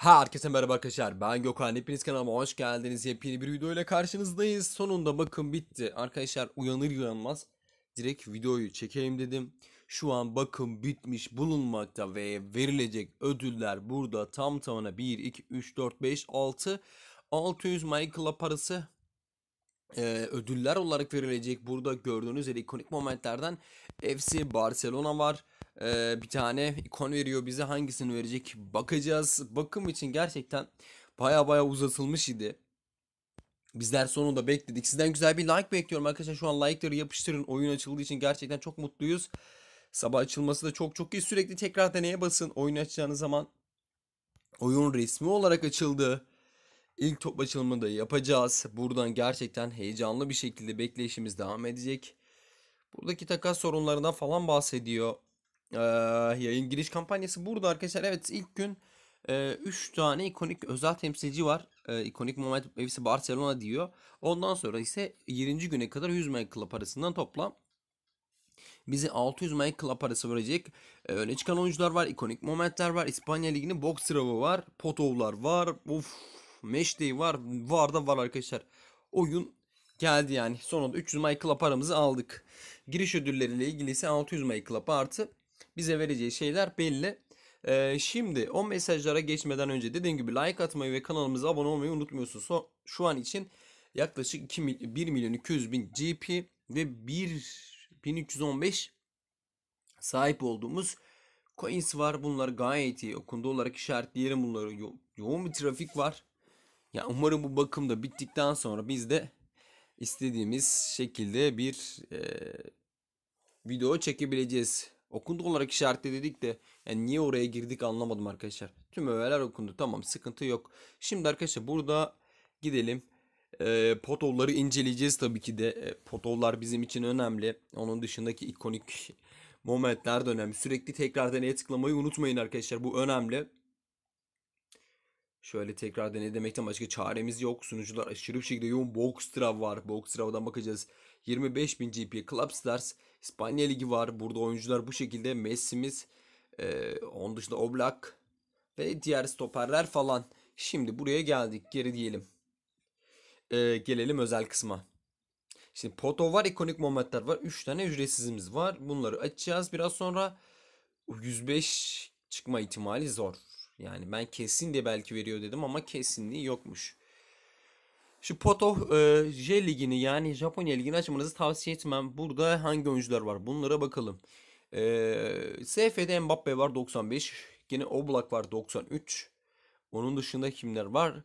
Herkese merhaba arkadaşlar ben Gökhan hepiniz kanalıma hoş geldiniz yepyeni bir video ile karşınızdayız sonunda bakın bitti arkadaşlar uyanır uyanmaz direkt videoyu çekeyim dedim şu an bakın bitmiş bulunmakta ve verilecek ödüller burada tam tamına 1 2 3 4 5 6 600 Michael'a parası e, ödüller olarak verilecek. Burada gördüğünüz üzere ikonik momentlerden FC Barcelona var. E, bir tane ikon veriyor bize hangisini verecek bakacağız. Bakım için gerçekten baya baya uzatılmış idi. Bizler sonunda bekledik. Sizden güzel bir like bekliyorum arkadaşlar. Şu an like'ları yapıştırın. Oyun açıldığı için gerçekten çok mutluyuz. Sabah açılması da çok çok iyi. Sürekli tekrar deneye basın. Oyun açacağınız zaman oyun resmi olarak açıldı. İlk top açılımını da yapacağız. Buradan gerçekten heyecanlı bir şekilde bekleyişimiz devam edecek. Buradaki takas sorunlarından falan bahsediyor. Ee, yayın giriş kampanyası burada arkadaşlar. Evet ilk gün 3 e, tane ikonik özel temsilci var. E, ikonik moment evisi Barcelona diyor. Ondan sonra ise 20. güne kadar 100 Mail Club parasından toplam bizi 600 Mail Club parası verecek. E, öne çıkan oyuncular var. ikonik momentler var. İspanya Ligi'nin box sıravı var. Potovlar var. Of Matchday var. Var da var arkadaşlar. Oyun geldi yani. Sonunda 300 My Club paramızı aldık. Giriş ödülleriyle ilgili ise 600 My Club artı bize vereceği şeyler belli. Ee, şimdi o mesajlara geçmeden önce dediğim gibi like atmayı ve kanalımıza abone olmayı unutmuyorsunuz. So, şu an için yaklaşık 2 mil 1 milyon 200 bin GP ve 1315 sahip olduğumuz coins var. Bunlar gayet iyi. Okundu olarak işaretleyelim bunları. Yo yoğun bir trafik var. Ya umarım bu bakım da bittikten sonra biz de istediğimiz şekilde bir e, video çekebileceğiz. Okundu olarak işaretle dedik de yani niye oraya girdik anlamadım arkadaşlar. Tüm öğeler okundu tamam sıkıntı yok. Şimdi arkadaşlar burada gidelim. E, potolları inceleyeceğiz tabii ki de. E, potollar bizim için önemli. Onun dışındaki ikonik momentler de önemli. Sürekli tekrar deneye tıklamayı unutmayın arkadaşlar. Bu önemli. Şöyle tekrar ne demekten başka çaremiz yok. Sunucular aşırı bir şekilde yoğun. Boxtrav var. Boxtrav'dan bakacağız. 25.000 GP Club Stars. İspanya Ligi var. Burada oyuncular bu şekilde. Messi'miz. E, onun dışında Oblak. Ve diğer stoperler falan. Şimdi buraya geldik. Geri diyelim. E, gelelim özel kısma. Şimdi Poto var. ikonik momentler var. 3 tane ücretsizimiz var. Bunları açacağız. Biraz sonra 105 çıkma ihtimali zor. Yani ben kesin diye belki veriyor dedim ama kesinliği yokmuş. Şu Poto e, J ligini yani Japonya ligini açmanızı tavsiye etmem. Burada hangi oyuncular var? Bunlara bakalım. E, SF'de Mbappe var 95. Yine Oblak var 93. Onun dışında kimler var?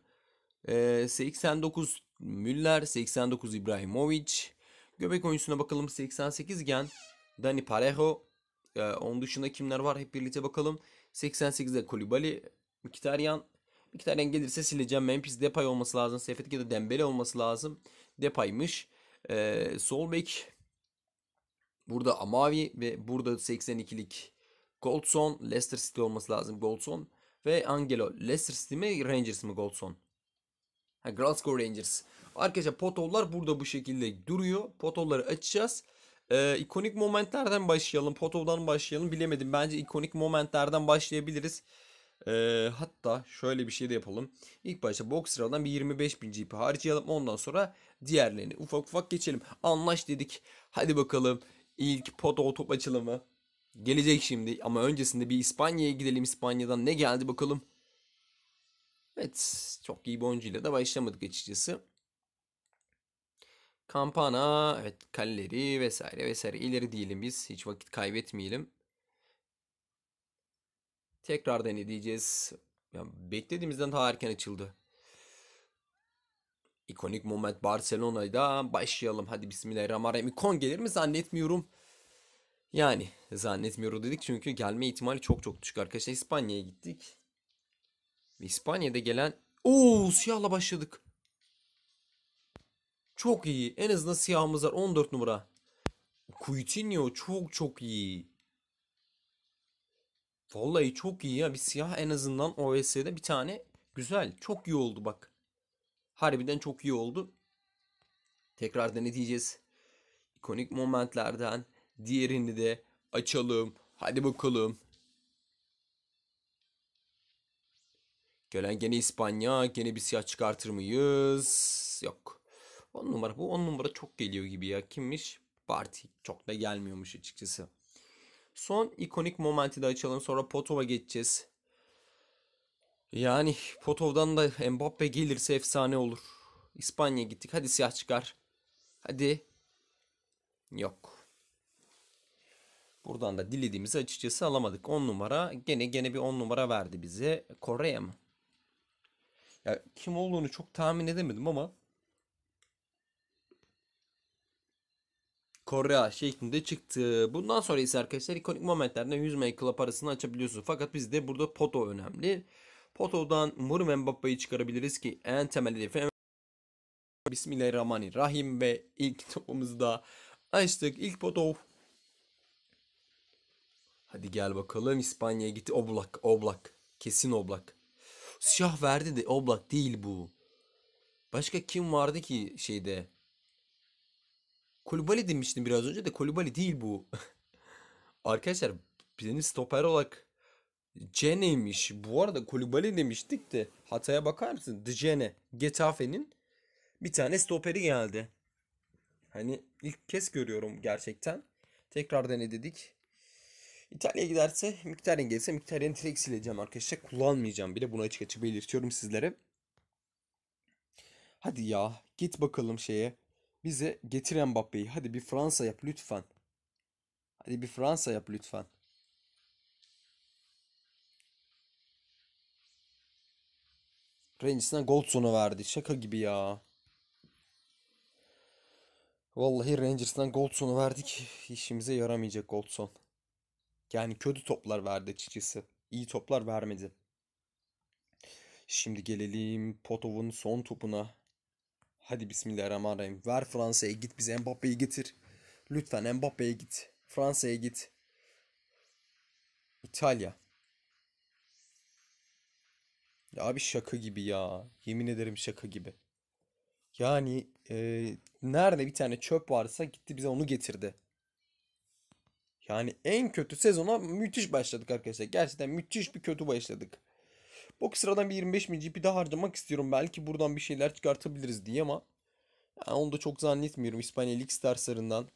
E, 89 Müller, 89 İbrahimovic. Göbek oyuncusuna bakalım 88 Gen, Dani Parejo. E, onun dışında kimler var? Hep birlikte bakalım. 88'de Kulübali, Mkhitaryan. Mkhitaryan gelirse sileceğim. Memphis Depay olması lazım. Seyfettik ya da Dembele olması lazım. Depay'mış. Ee, sol burada Amavi ve burada 82'lik Goldson. Leicester City olması lazım Goldson. Ve Angelo. Leicester City mi Rangers mi Goldson? Ha, Glasgow Rangers. Arkadaşlar potollar burada bu şekilde duruyor. Potolları açacağız. E, ikonik momentlerden başlayalım. Poto'dan başlayalım. Bilemedim. Bence ikonik momentlerden başlayabiliriz. E, hatta şöyle bir şey de yapalım. İlk başta box sıradan bir 25 bin GP harcayalım. Ondan sonra diğerlerini ufak ufak geçelim. Anlaş dedik. Hadi bakalım. İlk Poto top açılımı gelecek şimdi. Ama öncesinde bir İspanya'ya gidelim. İspanya'dan ne geldi bakalım. Evet çok iyi bir oyuncuyla da başlamadık açıkçası. Kampana, evet kaleleri vesaire vesaire ileri diyelim biz. Hiç vakit kaybetmeyelim. Tekrar deneyeceğiz. Ya, beklediğimizden daha erken açıldı. İkonik moment Barcelona'da başlayalım. Hadi Bismillahirrahmanirrahim. Kon gelir mi zannetmiyorum. Yani zannetmiyorum dedik çünkü gelme ihtimali çok çok düşük arkadaşlar. İspanya'ya gittik. İspanya'da gelen... Ooo siyahla başladık. Çok iyi. En azından siyahımız var. 14 numara. Coutinho çok çok iyi. Vallahi çok iyi ya. Bir siyah en azından OS'de bir tane güzel. Çok iyi oldu bak. Harbiden çok iyi oldu. Tekrar deneyeceğiz. İkonik momentlerden diğerini de açalım. Hadi bakalım. Gelen gene İspanya. Gene bir siyah çıkartır mıyız? Yok. 10 numara bu 10 numara çok geliyor gibi ya. Kimmiş? Parti. Çok da gelmiyormuş açıkçası. Son ikonik momenti de açalım. Sonra Potov'a geçeceğiz. Yani Potov'dan da Mbappe gelirse efsane olur. İspanya gittik. Hadi siyah çıkar. Hadi. Yok. Buradan da dilediğimizi açıkçası alamadık. 10 numara gene gene bir 10 numara verdi bize. Kore'ye mi? Ya kim olduğunu çok tahmin edemedim ama Korea şeklinde çıktı. Bundan sonra ise arkadaşlar ikonik momentlerden 100 McClub parasını açabiliyorsunuz. Fakat bizde burada Poto önemli. Poto'dan mur ve Mbappe'yi çıkarabiliriz ki en temel hedefi Bismillahirrahmanirrahim ve ilk topumuzu da açtık. İlk Poto Hadi gel bakalım İspanya'ya gitti. Oblak, Oblak. Kesin Oblak. Siyah verdi de Oblak değil bu. Başka kim vardı ki şeyde? Kulübali demiştim biraz önce de Kulübali değil bu. Arkadaşlar birini stoper olarak Cene'ymiş. Bu arada Kulübali demiştik de hataya bakar mısın? Dijene Getafe'nin bir tane stoperi geldi. Hani ilk kez görüyorum gerçekten. Tekrar dene dedik. İtalya'ya giderse Miktarin gelirse Miktarin direkt sileceğim arkadaşlar. Kullanmayacağım bile. Bunu açık açık belirtiyorum sizlere. Hadi ya git bakalım şeye. Bize getir Mbappe'yi. Hadi bir Fransa yap lütfen. Hadi bir Fransa yap lütfen. Rangers'den Goldson'u verdi. Şaka gibi ya. Vallahi Rangers'dan Goldson'u verdik. işimize yaramayacak Goldson. Yani kötü toplar verdi açıkçası. İyi toplar vermedi. Şimdi gelelim Potov'un son topuna. Hadi bismillahirrahmanirrahim. Ver Fransa'ya git bize Mbappe'yi getir. Lütfen Mbappe'ye git. Fransa'ya git. İtalya. Ya abi şaka gibi ya. Yemin ederim şaka gibi. Yani e, nerede bir tane çöp varsa gitti bize onu getirdi. Yani en kötü sezona müthiş başladık arkadaşlar. Gerçekten müthiş bir kötü başladık. Bok sıradan bir 25 bin GP daha harcamak istiyorum. Belki buradan bir şeyler çıkartabiliriz diye ama yani onu da çok zannetmiyorum İspanya Lig Stars'larından.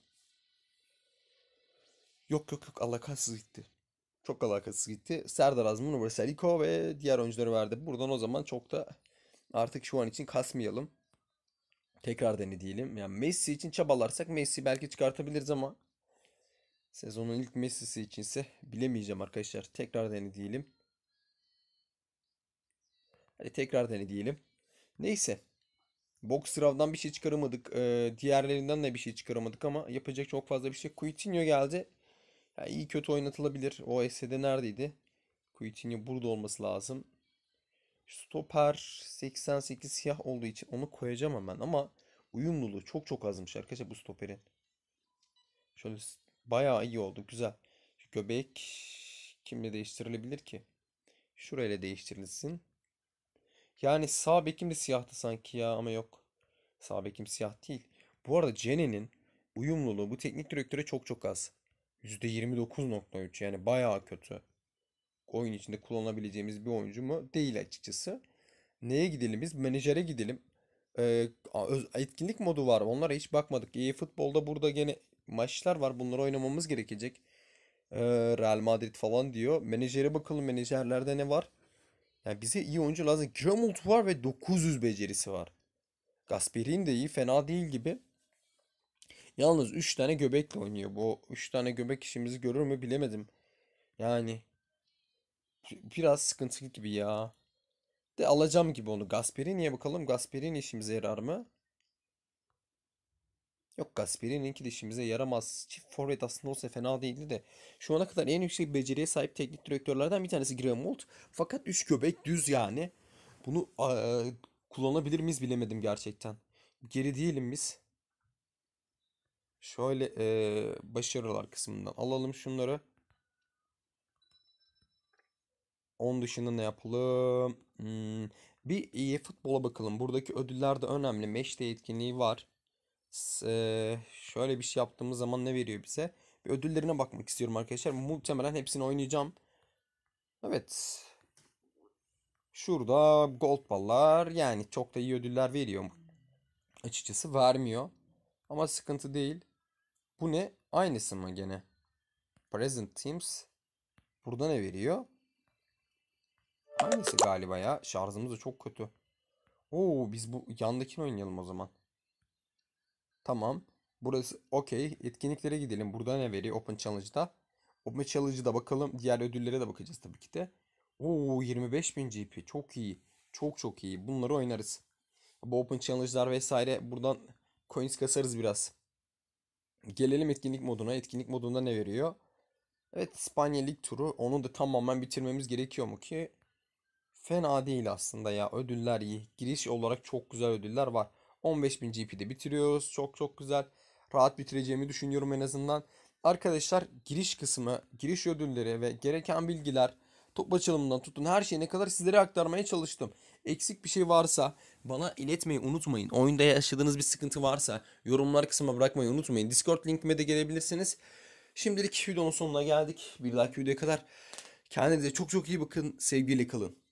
Yok yok yok alakasız gitti. Çok alakasız gitti. Serdar Azmun, Universalico ve diğer oyuncuları verdi. Buradan o zaman çok da artık şu an için kasmayalım. Tekrar deneyelim. Yani Messi için çabalarsak Messi belki çıkartabiliriz ama sezonun ilk Messi'si içinse bilemeyeceğim arkadaşlar. Tekrar deneyelim. Hadi tekrar dene diyelim. Neyse. Box sıraldan bir şey çıkaramadık. Ee, diğerlerinden de bir şey çıkaramadık ama yapacak çok fazla bir şey. Coutinho geldi. Yani iyi kötü oynatılabilir. O SE'de neredeydi? Coutinho burada olması lazım. Stoper 88 siyah olduğu için onu koyacağım hemen ama uyumluluğu çok çok azmış arkadaşlar bu stoperin. Şöyle bayağı iyi oldu. Güzel. göbek kimle değiştirilebilir ki? Şurayla değiştirilsin. Yani sağ bekim de siyahtı sanki ya ama yok. Sağ bekim siyah değil. Bu arada Cene'nin uyumluluğu bu teknik direktöre çok çok az. %29.3 yani bayağı kötü. Oyun içinde kullanabileceğimiz bir oyuncu mu? Değil açıkçası. Neye gidelim biz? Menajere gidelim. Ee, etkinlik modu var. Onlara hiç bakmadık. İyi e, futbolda burada gene maçlar var. Bunları oynamamız gerekecek. Ee, Real Madrid falan diyor. Menajere bakalım. Menajerlerde ne var? Yani bize iyi oyuncu lazım. Gremont var ve 900 becerisi var. Gasperin de iyi fena değil gibi. Yalnız 3 tane göbekle oynuyor. Bu 3 tane göbek işimizi görür mü bilemedim. Yani biraz sıkıntılı gibi ya. De alacağım gibi onu. Gasperin Gasperini'ye bakalım. Gasperin işimize yarar mı? Yok Gasperini'ninki de işimize yaramaz. Çift forvet aslında olsa fena değildi de. Şu ana kadar en yüksek beceriye sahip teknik direktörlerden bir tanesi Graham Holt. Fakat üç göbek düz yani. Bunu a, e, kullanabilir miyiz bilemedim gerçekten. Geri değilim biz. Şöyle e, başarılar kısmından alalım şunları. Onun dışında ne yapalım? Hmm, bir iyi futbola bakalım. Buradaki ödüller de önemli. Meşte etkinliği var şöyle bir şey yaptığımız zaman ne veriyor bize? Bir ödüllerine bakmak istiyorum arkadaşlar. Muhtemelen hepsini oynayacağım. Evet. Şurada gold ballar yani çok da iyi ödüller veriyor Açıkçası vermiyor. Ama sıkıntı değil. Bu ne? Aynısı mı gene? Present Teams. Burada ne veriyor? Aynısı galiba ya. Şarjımız da çok kötü. Oo biz bu yandakini oynayalım o zaman. Tamam. Burası okey. Etkinliklere gidelim. Burada ne veriyor Open Challenge'da? Open Challenge'da bakalım. Diğer ödüllere de bakacağız tabii ki de. Oo 25.000 GP. Çok iyi. Çok çok iyi. Bunları oynarız. Bu Open Challenge'lar vesaire buradan coins kasarız biraz. Gelelim etkinlik moduna. Etkinlik modunda ne veriyor? Evet İspanya Lig turu. Onu da tamamen bitirmemiz gerekiyor mu ki? Fena değil aslında ya. Ödüller iyi. Giriş olarak çok güzel ödüller var. 15.000 GP'de bitiriyoruz. Çok çok güzel. Rahat bitireceğimi düşünüyorum en azından. Arkadaşlar giriş kısmı, giriş ödülleri ve gereken bilgiler top açılımından tutun her şeyi ne kadar sizlere aktarmaya çalıştım. Eksik bir şey varsa bana iletmeyi unutmayın. Oyunda yaşadığınız bir sıkıntı varsa yorumlar kısmına bırakmayı unutmayın. Discord linkime de gelebilirsiniz. Şimdilik videonun sonuna geldik. Bir dahaki videoya kadar kendinize çok çok iyi bakın. Sevgiyle kalın.